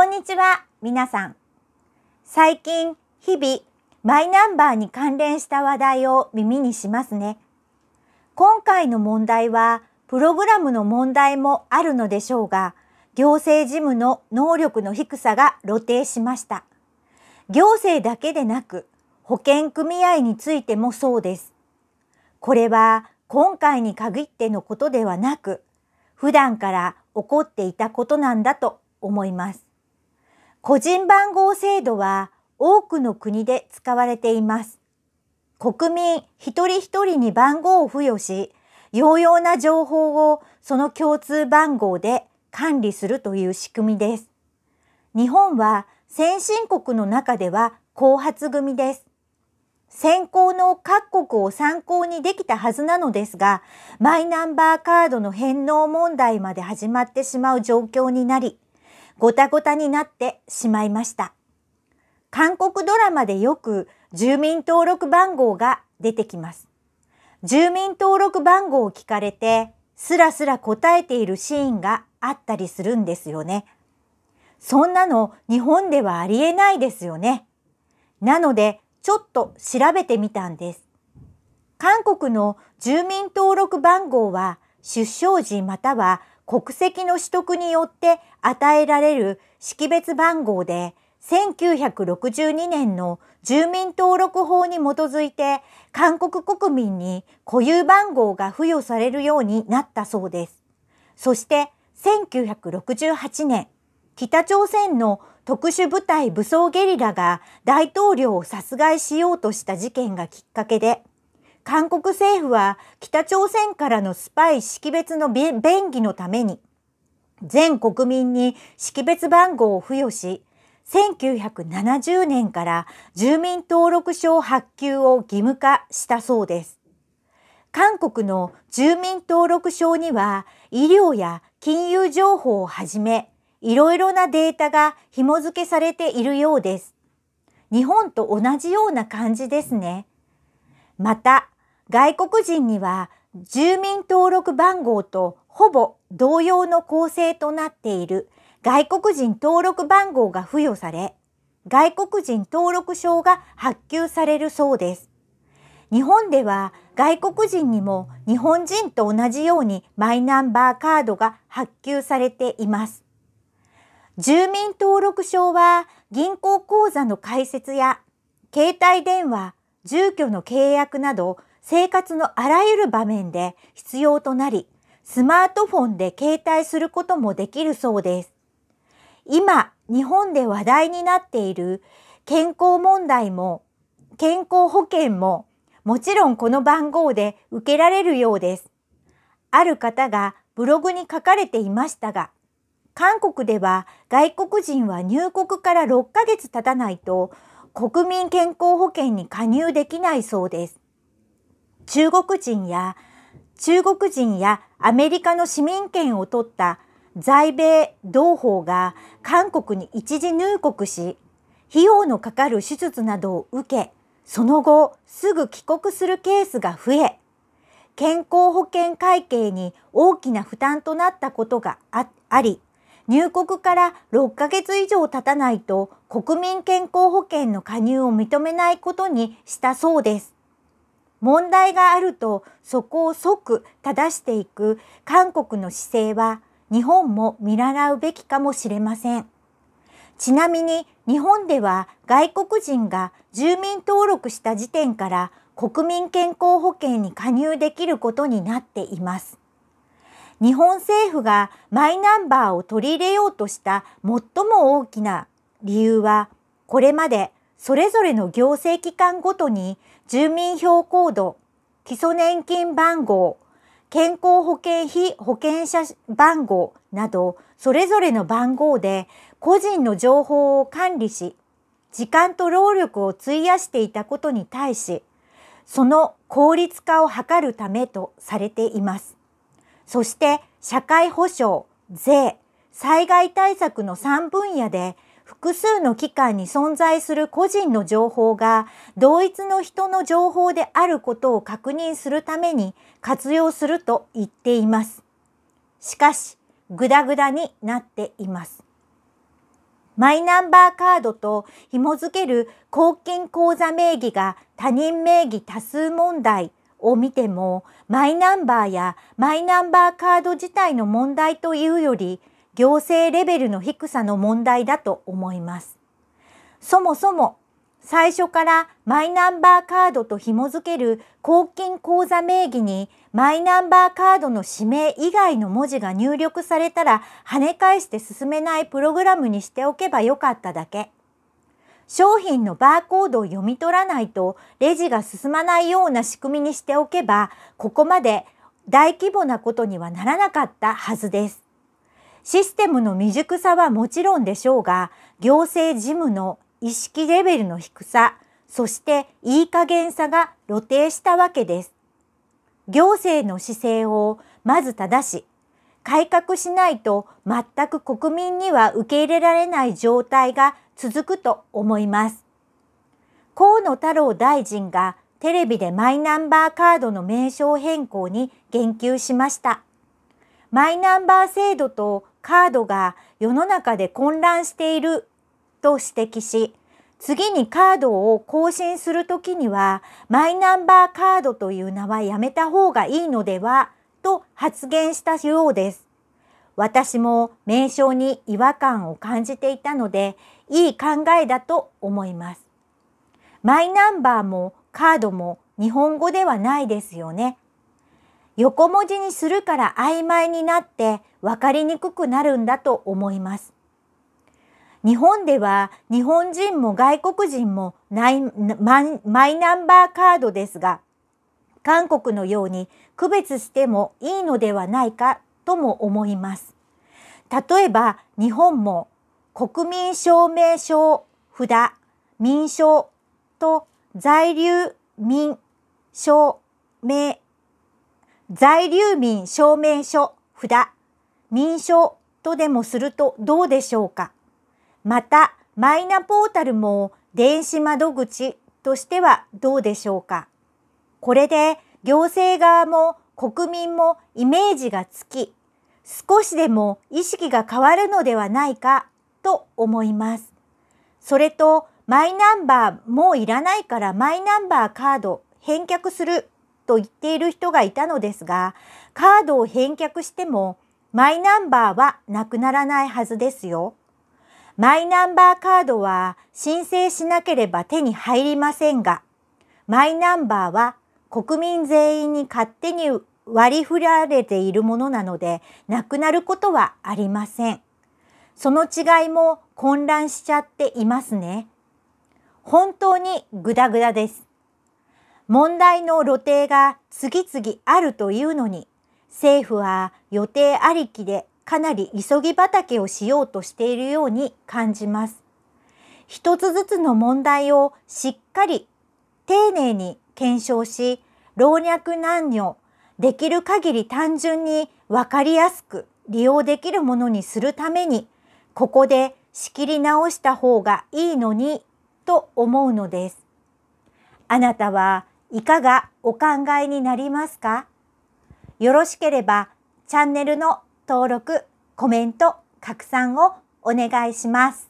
こんにちは、皆さん。最近、日々、マイナンバーに関連した話題を耳にしますね。今回の問題は、プログラムの問題もあるのでしょうが、行政事務の能力の低さが露呈しました。行政だけでなく、保険組合についてもそうです。これは今回に限ってのことではなく、普段から起こっていたことなんだと思います。個人番号制度は多くの国で使われています。国民一人一人に番号を付与し、要々な情報をその共通番号で管理するという仕組みです。日本は先進国の中では後発組です。先行の各国を参考にできたはずなのですが、マイナンバーカードの返納問題まで始まってしまう状況になり、ごたごたになってしまいました。韓国ドラマでよく住民登録番号が出てきます。住民登録番号を聞かれて、すらすら答えているシーンがあったりするんですよね。そんなの日本ではありえないですよね。なので、ちょっと調べてみたんです。韓国の住民登録番号は出生時または国籍の取得によって与えられる識別番号で1962年の住民登録法に基づいて韓国国民に固有番号が付与されるようになったそうです。そして1968年、北朝鮮の特殊部隊武装ゲリラが大統領を殺害しようとした事件がきっかけで韓国政府は北朝鮮からのスパイ識別の便宜のために全国民に識別番号を付与し1970年から住民登録証発給を義務化したそうです。韓国の住民登録証には医療や金融情報をはじめいろいろなデータが紐付けされているようです。日本と同じような感じですね。また外国人には住民登録番号とほぼ同様の構成となっている外国人登録番号が付与され、外国人登録証が発給されるそうです。日本では外国人にも日本人と同じようにマイナンバーカードが発給されています。住民登録証は銀行口座の開設や携帯電話、住居の契約など生活のあらゆる場面で必要となり、スマートフォンで携帯することもできるそうです。今、日本で話題になっている健康問題も、健康保険も、もちろんこの番号で受けられるようです。ある方がブログに書かれていましたが、韓国では外国人は入国から6ヶ月経たないと国民健康保険に加入できないそうです。中国人や中国人やアメリカの市民権を取った在米同胞が韓国に一時入国し費用のかかる手術などを受けその後すぐ帰国するケースが増え健康保険会計に大きな負担となったことがあり入国から6ヶ月以上経たないと国民健康保険の加入を認めないことにしたそうです。問題があるとそこを即正していく韓国の姿勢は日本も見習うべきかもしれません。ちなみに日本では外国人が住民登録した時点から国民健康保険に加入できることになっています。日本政府がマイナンバーを取り入れようとした最も大きな理由はこれまでそれぞれの行政機関ごとに住民票コード、基礎年金番号、健康保険費保険者番号などそれぞれの番号で個人の情報を管理し時間と労力を費やしていたことに対しその効率化を図るためとされていますそして社会保障税災害対策の3分野で複数の機関に存在する個人の情報が同一の人の情報であることを確認するために活用すると言っています。しかし、グダグダになっています。マイナンバーカードと紐付ける公金口座名義が他人名義多数問題を見てもマイナンバーやマイナンバーカード自体の問題というより行政レベルの低さの問題だと思います。そもそも最初からマイナンバーカードと紐付ける公金口座名義にマイナンバーカードの氏名以外の文字が入力されたら跳ね返して進めないプログラムにしておけばよかっただけ。商品のバーコードを読み取らないとレジが進まないような仕組みにしておけばここまで大規模なことにはならなかったはずです。システムの未熟さはもちろんでしょうが行政事務の意識レベルの低さそしていい加減さが露呈したわけです。行政の姿勢をまず正し改革しないと全く国民には受け入れられない状態が続くと思います。河野太郎大臣がテレビでマイナンバーカードの名称変更に言及しました。マイナンバー制度とカードが世の中で混乱していると指摘し、次にカードを更新するときには、マイナンバーカードという名はやめた方がいいのではと発言したようです。私も名称に違和感を感じていたので、いい考えだと思います。マイナンバーもカードも日本語ではないですよね。横文字にするから曖昧になって分かりにくくなるんだと思います。日本では日本人も外国人もマイナンバーカードですが韓国のように区別してもいいのではないかとも思います。例えば日本も国民証明書札民証と在留民証明在留民証明書札民証とでもするとどうでしょうかまたマイナポータルも電子窓口としてはどうでしょうかこれで行政側も国民もイメージがつき少しでも意識が変わるのではないかと思います。それとマイナンバーもういらないからマイナンバーカード返却すると言っている人がいたのですが、カードを返却してもマイナンバーはなくならないはずですよ。マイナンバーカードは申請しなければ手に入りませんが、マイナンバーは国民全員に勝手に割り振られているものなので、なくなることはありません。その違いも混乱しちゃっていますね。本当にグダグダです。問題の露呈が次々あるというのに、政府は予定ありきでかなり急ぎ畑をしようとしているように感じます。一つずつの問題をしっかり丁寧に検証し、老若男女、できる限り単純にわかりやすく利用できるものにするために、ここで仕切り直した方がいいのにと思うのです。あなたはいかがお考えになりますかよろしければチャンネルの登録、コメント、拡散をお願いします。